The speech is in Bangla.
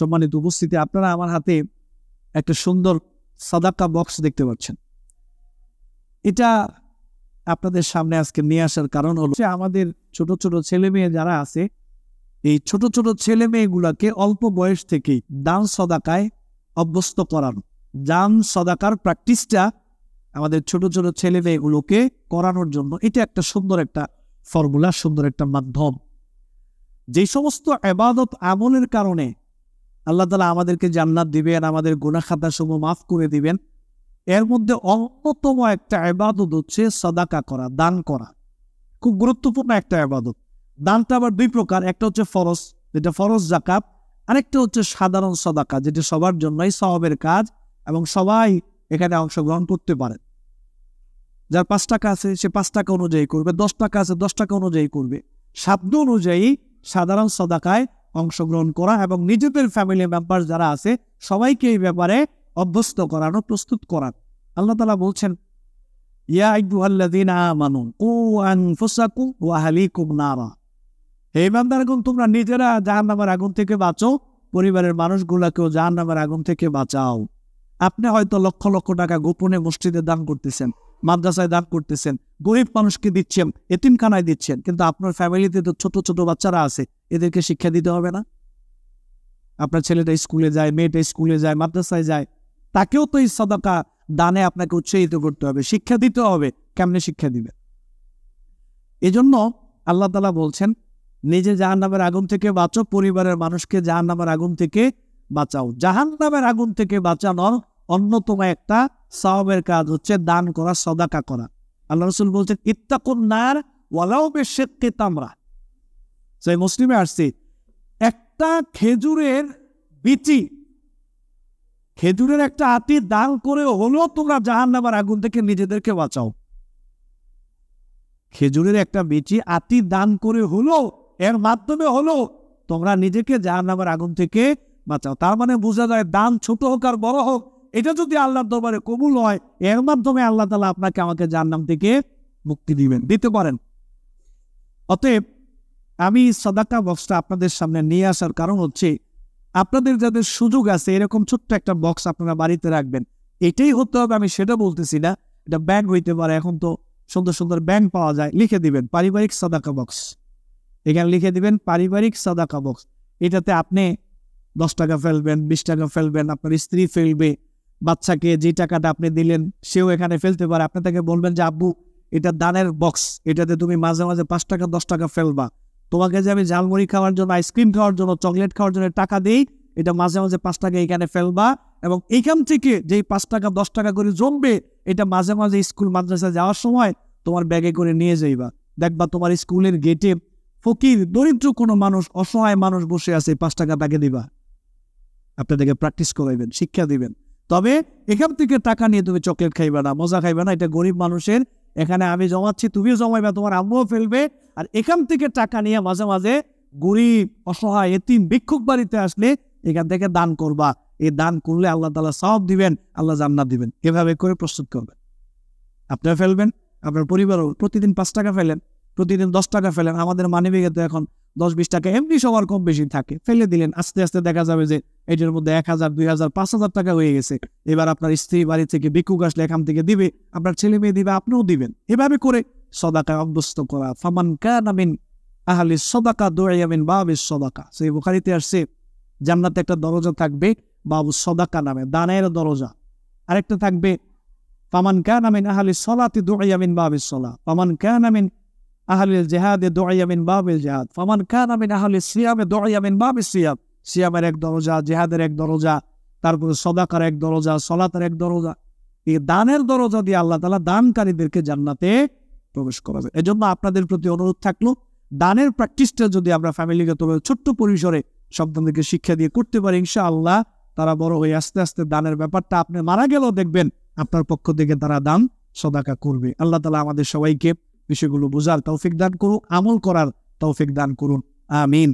সম্মানিত উপস্থিতি আপনারা আমার হাতে একটা সুন্দর সাদাকা বক্স দেখতে পাচ্ছেন এটা আপনাদের সামনে আজকে নিয়ে আসার কারণ হলো যে আমাদের ছোট ছোট ছেলে মেয়ে যারা আছে এই ছোট ছোট ছেলে মেয়েগুলাকে অল্প বয়স থেকেই দান সদাকায় অভ্যস্ত করানো দান সদাকার প্র্যাকটিসটা আমাদের ছোট ছোট ছেলে মেয়েগুলোকে করানোর জন্য এটা একটা সুন্দর একটা ফর্মুলা সুন্দর একটা মাধ্যম যে সমস্ত আবাদত আমলের কারণে আল্লাহ তালা আমাদেরকে জান্নাত দিবেন আমাদের গুনা সমূহ মাফ করে দিবেন এর মধ্যে অন্যতম একটা আবাদত হচ্ছে সদাকা করা দান করা খুব গুরুত্বপূর্ণ একটা আবাদত দানটা আবার দুই প্রকার একটা হচ্ছে ফরস যেটা ফরস জাকাব আরেকটা হচ্ছে সাধারণ সদাকা যেটা সবার জন্যই স্বভাবের কাজ এবং সবাই এখানে অংশগ্রহণ করতে পারেন যার পাঁচ টাকা আছে সে পাঁচ টাকা অনুযায়ী করবে দশ টাকা আছে দশ টাকা অনুযায়ী করবে সাধ্য অনুযায়ী সাধারণ সদাকায় অংশগ্রহণ করা এবং নিজেদের ফ্যামিলি মেম্বার যারা আছে সবাইকে এই ব্যাপারে অভ্যস্ত করানো প্রস্তুত করান আল্লাহ তালা বলছেন ইয়া আইদুহাল্লাদিন আমানু কু আনফুসাকু ওয়াহালিকুম নারা হে ইমানদারগণ তোমরা নিজেরা জাহান্নামের আগুন থেকে বাঁচো পরিবারের মানুষগুলাকেও জাহান্নামের আগুন থেকে বাঁচাও আপনি হয়তো লক্ষ লক্ষ টাকা গোপনে মসজিদে দান করতেছেন মাদ্রাসায় দান করতেছেন গরিব মানুষকে দিচ্ছেন এতিমখানায় দিচ্ছেন কিন্তু আপনার ফ্যামিলিতে তো ছোট ছোট বাচ্চারা আছে এদেরকে শিক্ষা দিতে হবে না আপনার ছেলেটা স্কুলে যায় মেয়েটা স্কুলে যায় মাদ্রাসায় যায় তাকেও তো এই সদাকা দানে আপনাকে উৎসাহিত করতে হবে শিক্ষা দিতে হবে কেমনে শিক্ষা দিবে এজন্য আল্লাহ তালা বলছেন নিজে জাহান নামের আগুন থেকে বাঁচো পরিবারের মানুষকে জাহান নামের আগুন থেকে বাঁচাও জাহান নামের আগুন থেকে বাঁচানোর অন্যতম একটা সাহাবের কাজ হচ্ছে দান করা সদাকা করা আল্লাহ রসুল বলছে ইত্তাকুন নার ওয়ালাও বেশেককে তামরা সেই মুসলিমে আসছি একটা খেজুরের বিচি খেজুরের একটা আতি দান করে হলেও তোমরা জাহান নামার আগুন থেকে নিজেদেরকে বাঁচাও খেজুরের একটা বিচি আতি দান করে হলো এর মাধ্যমে হলো তোমরা নিজেকে জাহান নামার আগুন থেকে বাঁচাও তার মানে বোঝা যায় দান ছোট হোক আর বড় হোক এটা যদি আল্লাহর দরবারে কবুল হয় এর মাধ্যমে আল্লাহ তালা আপনাকে আমাকে নাম থেকে মুক্তি দিবেন দিতে পারেন অতএব আমি সাদাকা বক্সটা আপনাদের সামনে নিয়ে আসার কারণ হচ্ছে আপনাদের যাদের সুযোগ আছে এরকম ছোট্ট একটা বক্স আপনারা বাড়িতে রাখবেন এটাই হতে হবে আমি সেটা বলতেছি না এটা ব্যাংক হইতে পারে এখন তো সুন্দর সুন্দর ব্যাংক পাওয়া যায় লিখে দিবেন পারিবারিক সাদাকা বক্স এখানে লিখে দিবেন পারিবারিক সাদাকা বক্স এটাতে আপনি দশ টাকা ফেলবেন বিশ টাকা ফেলবেন আপনার স্ত্রী ফেলবে বাচ্চাকে যে টাকাটা আপনি দিলেন সেও এখানে ফেলতে পারে আপনি তাকে বলবেন যে আব্বু এটা দানের বক্স এটাতে তুমি মাঝে মাঝে পাঁচ টাকা দশ টাকা ফেলবা তোমাকে যে আমি ঝালমুড়ি খাওয়ার জন্য আইসক্রিম খাওয়ার জন্য চকলেট খাওয়ার জন্য টাকা দিই এটা মাঝে মাঝে পাঁচ টাকা এখানে ফেলবা এবং এইখান থেকে যেই পাঁচ টাকা দশ টাকা করে জমবে এটা মাঝে মাঝে স্কুল মাদ্রাসা যাওয়ার সময় তোমার ব্যাগে করে নিয়ে যাইবা দেখবা তোমার স্কুলের গেটে ফকির দরিদ্র কোনো মানুষ অসহায় মানুষ বসে আছে পাঁচ টাকা ব্যাগে দিবা আপনাদেরকে প্র্যাকটিস করাইবেন শিক্ষা দিবেন তবে এখান থেকে টাকা নিয়ে তুমি চকলেট খাইবে না মজা খাইবে না এটা গরিব মানুষের এখানে আমি জমাচ্ছি তুমিও জমাইবে তোমার আম্মুও ফেলবে আর এখান থেকে টাকা নিয়ে মাঝে মাঝে গরিব অসহায় এতিম ভিক্ষুক বাড়িতে আসলে এখান থেকে দান করবা এই দান করলে আল্লাহ তালা সব দিবেন আল্লাহ জান্নাত দিবেন এভাবে করে প্রস্তুত করবেন আপনারা ফেলবেন আপনার পরিবারও প্রতিদিন পাঁচ টাকা ফেলেন প্রতিদিন দশ টাকা ফেলেন আমাদের মানি তো এখন দশ বিশ টাকা এমনি সবার কম বেশি থাকে ফেলে দিলেন আস্তে আস্তে দেখা যাবে যে এটার মধ্যে এক হাজার দুই হাজার পাঁচ হাজার টাকা হয়ে গেছে এবার আপনার স্ত্রী বাড়ি থেকে ভিক্ষুক আসলে এখান থেকে দিবে আপনার ছেলে মেয়ে দিবে আপনিও দিবেন এভাবে করে সদাকা অভ্যস্ত করা ফামান কানামিন আহলি সদাকা দোয়াইয়ামিন বাবে সদাকা সেই বুখারিতে আসছে জান্নাতে একটা দরজা থাকবে বাবু সদাকা নামে দানের দরজা আরেকটা থাকবে পামান আমিন আহলি সলাতে দোয়াইয়ামিন বাবে সলা পামান আমিন আহলিল জেহাদে দোয়াইয়ামিন বাবিল জেহাদ ফামান খান আমিন আহলি সিয়ামে দোয়াইয়ামিন বাবি সিয়াম সিয়ামের এক দরজা জেহাদের এক দরজা তারপরে সদাকার এক দরজা সলাতের এক দরজা এই দানের দরজা দিয়ে আল্লাহ তালা দানকারীদেরকে জান্নাতে প্রবেশ করাবে এজন্য আপনাদের প্রতি অনুরোধ থাকলো দানের প্র্যাকটিসটা যদি আমরা ফ্যামিলিগতভাবে ছোট্ট পরিসরে সন্তানদেরকে শিক্ষা দিয়ে করতে পারি ইনশা আল্লাহ তারা বড় হয়ে আস্তে আস্তে দানের ব্যাপারটা আপনি মারা গেলেও দেখবেন আপনার পক্ষ থেকে তারা দান সদাকা করবে আল্লাহ তালা আমাদের সবাইকে বিষয়গুলো বোঝার তৌফিক দান করুন আমল করার তৌফিক দান করুন আমিন